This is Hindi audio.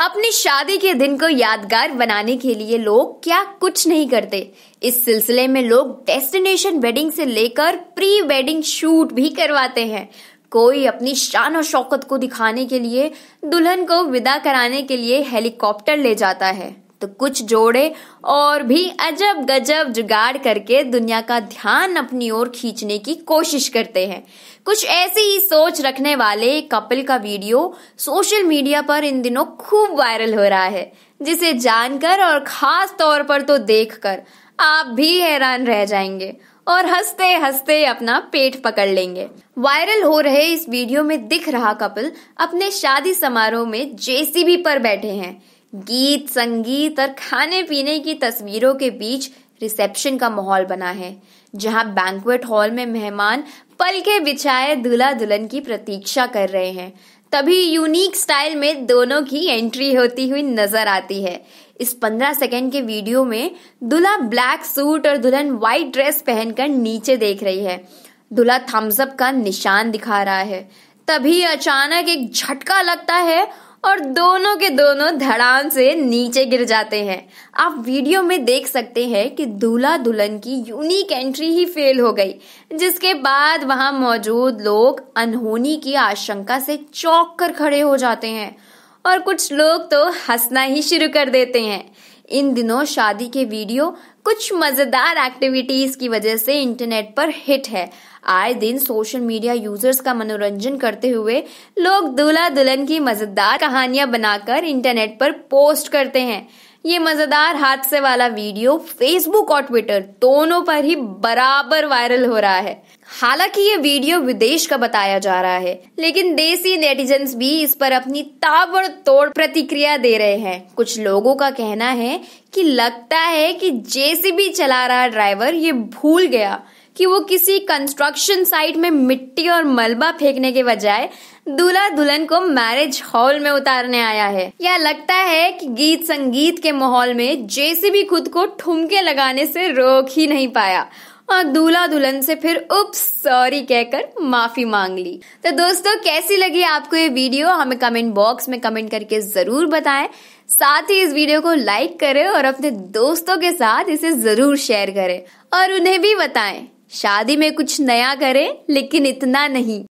अपनी शादी के दिन को यादगार बनाने के लिए लोग क्या कुछ नहीं करते इस सिलसिले में लोग डेस्टिनेशन वेडिंग से लेकर प्री वेडिंग शूट भी करवाते हैं कोई अपनी शान और शौकत को दिखाने के लिए दुल्हन को विदा कराने के लिए हेलीकॉप्टर ले जाता है तो कुछ जोड़े और भी अजब गजब जुगाड़ करके दुनिया का ध्यान अपनी ओर खींचने की कोशिश करते हैं कुछ ऐसी ही सोच रखने वाले कपिल का वीडियो सोशल मीडिया पर इन दिनों खूब वायरल हो रहा है जिसे जानकर और खास तौर पर तो देखकर आप भी हैरान रह जाएंगे और हंसते हंसते अपना पेट पकड़ लेंगे वायरल हो रहे इस वीडियो में दिख रहा कपिल अपने शादी समारोह में जेसीबी पर बैठे हैं गीत संगीत और खाने पीने की तस्वीरों के बीच रिसेप्शन का माहौल बना है जहां बैंक्वेट हॉल में मेहमान पल के बिछाए दूल्हा दुल्हन की प्रतीक्षा कर रहे हैं तभी यूनिक स्टाइल में दोनों की एंट्री होती हुई नजर आती है इस पंद्रह सेकेंड के वीडियो में दूल्हा ब्लैक सूट और दुल्हन व्हाइट ड्रेस पहनकर नीचे देख रही है दूल्हा थम्सअप का निशान दिखा रहा है तभी अचानक एक झटका लगता है और दोनों के दोनों धड़ाम से नीचे गिर जाते हैं आप वीडियो में देख सकते हैं कि दूल्हा दुल्हन की यूनिक एंट्री ही फेल हो गई जिसके बाद वहां मौजूद लोग अनहोनी की आशंका से चौक कर खड़े हो जाते हैं और कुछ लोग तो हंसना ही शुरू कर देते हैं इन दिनों शादी के वीडियो कुछ मज़ेदार एक्टिविटीज़ की वजह से इंटरनेट पर हिट है आए दिन सोशल मीडिया यूजर्स का मनोरंजन करते हुए लोग दूल्हा दुल्हन की मज़ेदार कहानियां बनाकर इंटरनेट पर पोस्ट करते हैं ये मज़ेदार हादसे वाला वीडियो फेसबुक और ट्विटर दोनों पर ही बराबर वायरल हो रहा है हालांकि ये वीडियो विदेश का बताया जा रहा है लेकिन देसी नेटिजन्स भी इस पर अपनी ताबड़तोड़ प्रतिक्रिया दे रहे हैं कुछ लोगों का कहना है कि लगता है कि जेसीबी चला रहा ड्राइवर ये भूल गया कि वो किसी कंस्ट्रक्शन साइट में मिट्टी और मलबा फेंकने के बजाय दूल्हा दुल्हन को मैरिज हॉल में उतारने आया है या लगता है कि गीत संगीत के माहौल में जेसीबी खुद को ठुमके लगाने से रोक ही नहीं पाया और हाँ, दूल्हा दुल्हन से फिर उप सॉरी कहकर माफी मांग ली तो दोस्तों कैसी लगी आपको ये वीडियो हमें कमेंट बॉक्स में कमेंट करके जरूर बताएं साथ ही इस वीडियो को लाइक करें और अपने दोस्तों के साथ इसे जरूर शेयर करें और उन्हें भी बताएं शादी में कुछ नया करें लेकिन इतना नहीं